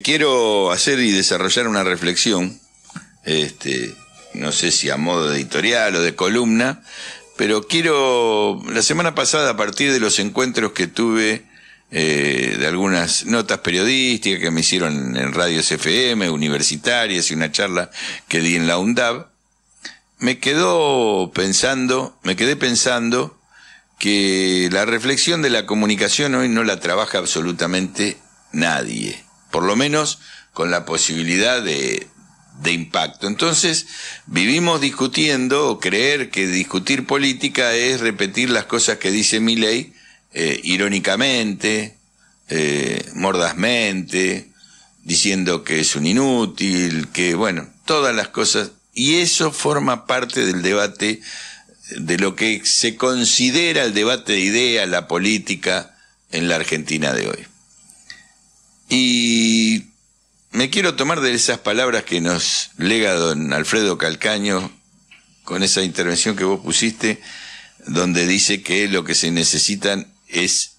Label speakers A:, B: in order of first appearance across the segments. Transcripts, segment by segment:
A: Quiero hacer y desarrollar una reflexión, este, no sé si a modo de editorial o de columna, pero quiero, la semana pasada, a partir de los encuentros que tuve eh, de algunas notas periodísticas que me hicieron en Radio FM, universitarias y una charla que di en la UNDAB, me quedó pensando, me quedé pensando que la reflexión de la comunicación hoy no la trabaja absolutamente nadie por lo menos con la posibilidad de, impacto. Entonces, vivimos discutiendo o creer que discutir política es repetir las cosas que dice mi ley, eh, irónicamente, eh, mordazmente, diciendo que es un inútil, que bueno, todas las cosas. Y eso forma parte del debate, de lo que se considera el debate de ideas, la política en la Argentina de hoy. Y me quiero tomar de esas palabras que nos lega don Alfredo Calcaño con esa intervención que vos pusiste, donde dice que lo que se necesitan es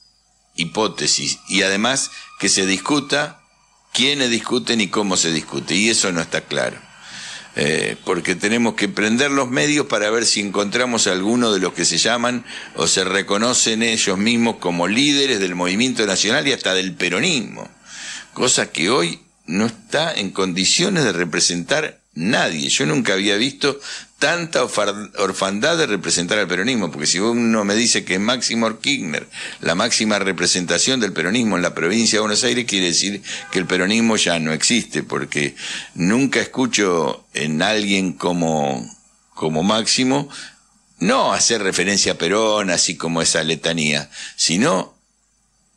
A: hipótesis y además que se discuta quiénes discuten y cómo se discute. Y eso no está claro. Eh, porque tenemos que prender los medios para ver si encontramos alguno de los que se llaman o se reconocen ellos mismos como líderes del movimiento nacional y hasta del peronismo cosa que hoy no está en condiciones de representar nadie. Yo nunca había visto tanta orfandad de representar al peronismo, porque si uno me dice que es Máximo Kirchner la máxima representación del peronismo en la provincia de Buenos Aires, quiere decir que el peronismo ya no existe, porque nunca escucho en alguien como, como Máximo, no hacer referencia a Perón, así como esa letanía, sino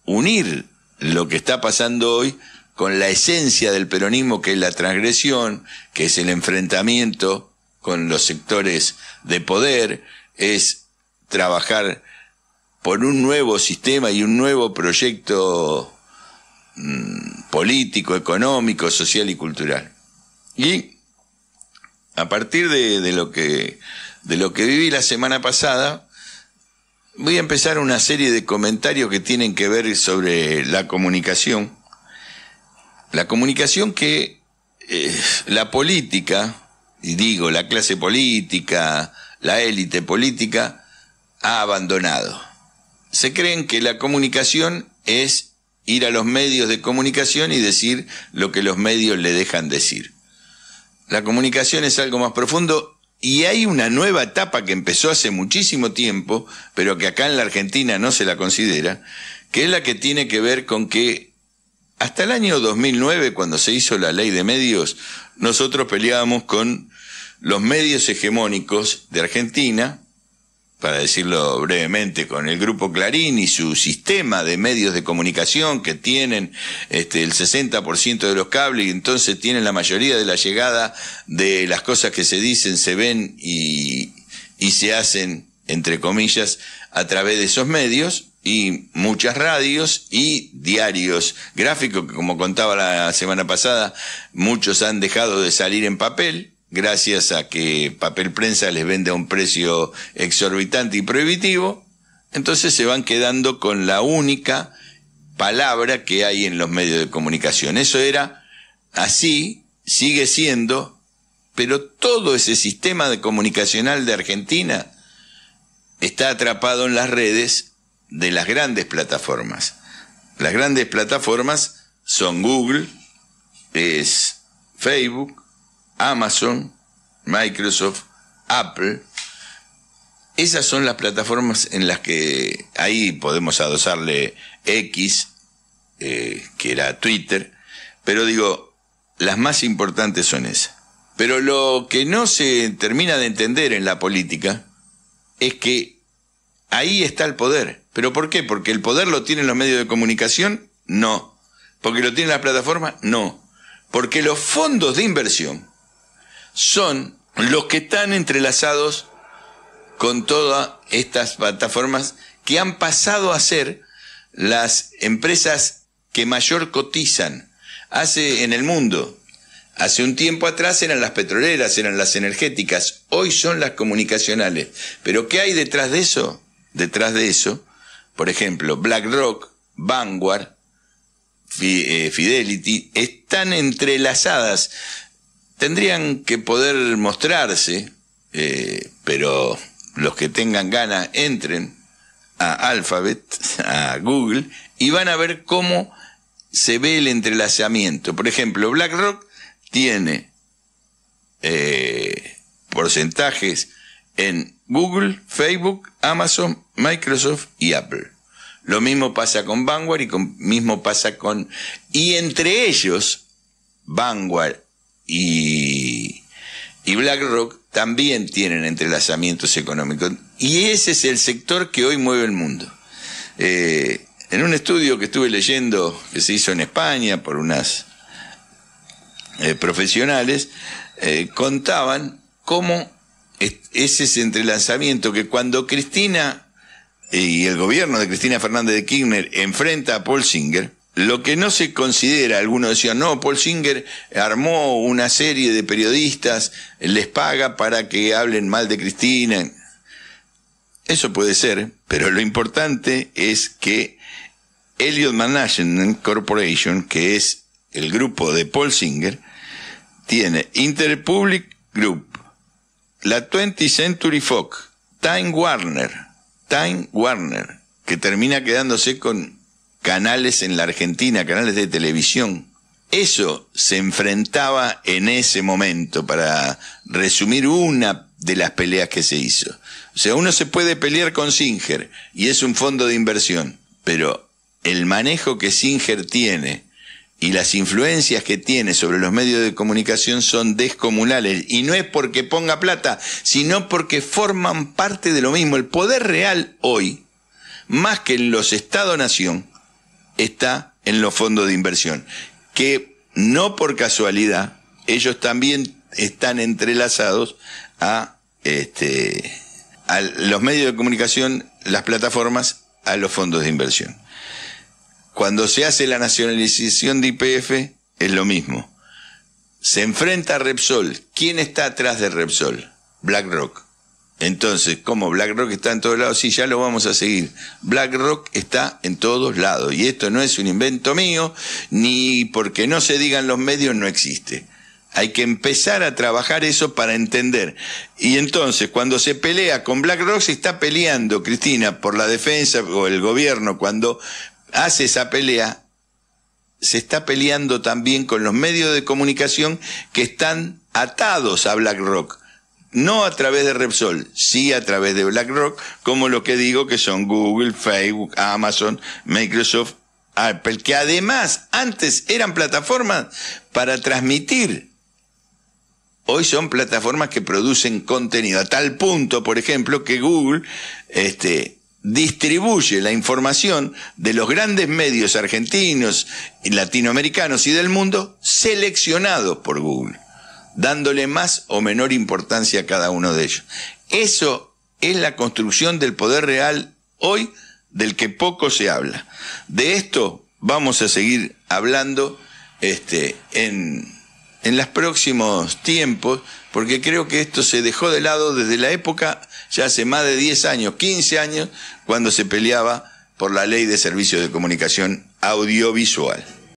A: unir lo que está pasando hoy con la esencia del peronismo, que es la transgresión, que es el enfrentamiento con los sectores de poder, es trabajar por un nuevo sistema y un nuevo proyecto mm, político, económico, social y cultural. Y a partir de, lo que, de lo que viví la semana pasada, voy a empezar una serie de comentarios que tienen que ver sobre la comunicación la comunicación que eh, la política, y digo la clase política, la élite política, ha abandonado. Se creen que la comunicación es ir a los medios de comunicación y decir lo que los medios le dejan decir. La comunicación es algo más profundo y hay una nueva etapa que empezó hace muchísimo tiempo, pero que acá en la Argentina no se la considera, que es la que tiene que ver con que hasta el año 2009, cuando se hizo la ley de medios, nosotros peleábamos con los medios hegemónicos de Argentina, para decirlo brevemente, con el grupo Clarín y su sistema de medios de comunicación que tienen este, el 60% de los cables y entonces tienen la mayoría de la llegada de las cosas que se dicen, se ven y, y se hacen entre comillas, a través de esos medios y muchas radios y diarios gráficos que como contaba la semana pasada, muchos han dejado de salir en papel gracias a que papel prensa les vende a un precio exorbitante y prohibitivo, entonces se van quedando con la única palabra que hay en los medios de comunicación. Eso era así, sigue siendo, pero todo ese sistema de comunicacional de Argentina está atrapado en las redes de las grandes plataformas. Las grandes plataformas son Google, es Facebook, Amazon, Microsoft, Apple. Esas son las plataformas en las que ahí podemos adosarle X, eh, que era Twitter, pero digo, las más importantes son esas. Pero lo que no se termina de entender en la política es que ahí está el poder. ¿Pero por qué? ¿Porque el poder lo tienen los medios de comunicación? No. ¿Porque lo tienen las plataformas? No. Porque los fondos de inversión son los que están entrelazados con todas estas plataformas que han pasado a ser las empresas que mayor cotizan hace en el mundo. Hace un tiempo atrás eran las petroleras, eran las energéticas, hoy son las comunicacionales. Pero ¿qué hay detrás de eso? Detrás de eso, por ejemplo, BlackRock, Vanguard, eh, Fidelity, están entrelazadas. Tendrían que poder mostrarse, eh, pero los que tengan ganas entren a Alphabet, a Google, y van a ver cómo se ve el entrelazamiento. Por ejemplo, BlackRock tiene eh, porcentajes en Google, Facebook, Amazon, Microsoft y Apple. Lo mismo pasa con Vanguard y con, mismo pasa con... Y entre ellos, Vanguard y, BlackRock también tienen entrelazamientos económicos. Y ese es el sector que hoy mueve el mundo. Eh, en un estudio que estuve leyendo, que se hizo en España por unas eh, profesionales eh, contaban cómo ese entrelazamiento que cuando Cristina y el gobierno de Cristina Fernández de Kirchner enfrenta a Paul Singer, lo que no se considera, algunos decían, no, Paul Singer armó una serie de periodistas, les paga para que hablen mal de Cristina. Eso puede ser, pero lo importante es que Elliot Management Corporation, que es el grupo de Paul Singer, tiene Interpublic Group, la 20th Century Fox, Time Warner, Time Warner, que termina quedándose con canales en la Argentina, canales de televisión. Eso se enfrentaba en ese momento, para resumir una de las peleas que se hizo. O sea, uno se puede pelear con Singer y es un fondo de inversión, pero el manejo que Singer tiene y las influencias que tiene sobre los medios de comunicación son descomunales. Y no es porque ponga plata, sino porque forman parte de lo mismo. El poder real hoy, más que en los estados nación está en los fondos de inversión, que no por casualidad, ellos también están entrelazados a, este, a los medios de comunicación, las plataformas, a los fondos de inversión. Cuando se hace la nacionalización de IPF, es lo mismo. Se enfrenta a Repsol. ¿Quién está atrás de Repsol? BlackRock. Entonces, ¿cómo BlackRock está en todos lados, sí, ya lo vamos a seguir. BlackRock está en todos lados. Y esto no es un invento mío, ni porque no se digan los medios, no existe. Hay que empezar a trabajar eso para entender. Y entonces, cuando se pelea con BlackRock, se está peleando, Cristina, por la defensa o el gobierno, cuando hace esa pelea, se está peleando también con los medios de comunicación que están atados a BlackRock. No a través de Repsol, sí a través de BlackRock, como lo que digo que son Google, Facebook, Amazon, Microsoft, Apple, que además antes eran plataformas para transmitir. Hoy son plataformas que producen contenido, a tal punto, por ejemplo, que Google este, distribuye la información de los grandes medios argentinos, latinoamericanos y del mundo seleccionados por Google, dándole más o menor importancia a cada uno de ellos. Eso es la construcción del poder real hoy del que poco se habla. De esto vamos a seguir hablando este, en en los próximos tiempos, porque creo que esto se dejó de lado desde la época, ya hace más de 10 años, 15 años, cuando se peleaba por la ley de servicios de comunicación audiovisual.